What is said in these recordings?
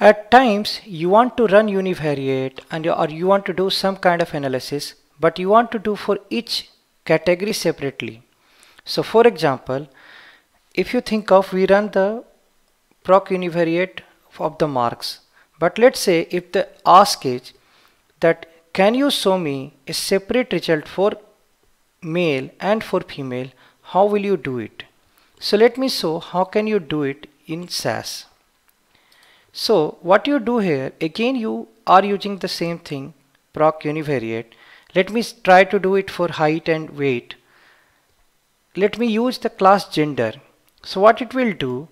At times you want to run univariate and or you want to do some kind of analysis but you want to do for each category separately. So for example if you think of we run the proc univariate of the marks but let's say if the ask is that can you show me a separate result for male and for female how will you do it so let me show how can you do it in SAS so what you do here, again you are using the same thing, proc univariate. Let me try to do it for height and weight. Let me use the class gender. So what it will do,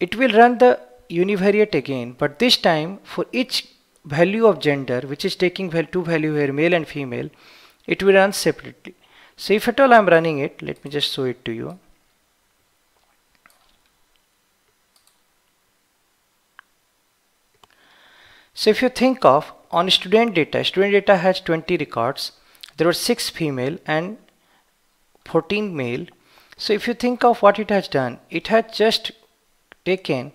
it will run the univariate again, but this time for each value of gender, which is taking two value here, male and female, it will run separately. So if at all I'm running it, let me just show it to you. So if you think of on student data, student data has 20 records. There were 6 female and 14 male. So if you think of what it has done, it has just taken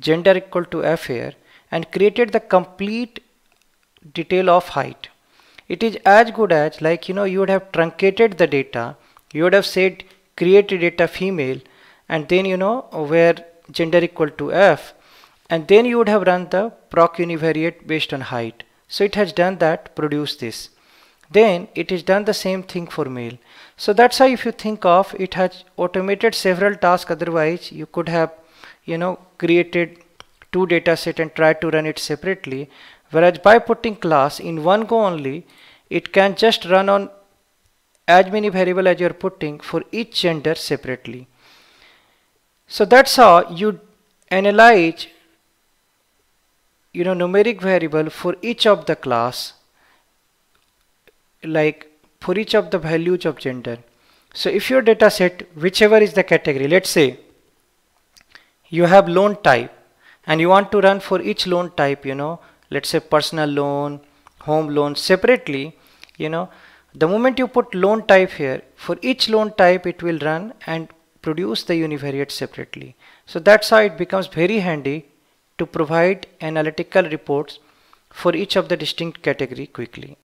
gender equal to f here and created the complete detail of height. It is as good as like you know you would have truncated the data. You would have said create data female and then you know where gender equal to f and then you would have run the proc univariate based on height so it has done that produce this then it is done the same thing for male so that's how if you think of it has automated several tasks otherwise you could have you know created two data set and tried to run it separately whereas by putting class in one go only it can just run on as many variable as you are putting for each gender separately so that's how you analyze you know numeric variable for each of the class like for each of the values of gender so if your data set whichever is the category let's say you have loan type and you want to run for each loan type you know let's say personal loan home loan separately you know the moment you put loan type here for each loan type it will run and produce the univariate separately so that's how it becomes very handy to provide analytical reports for each of the distinct category quickly.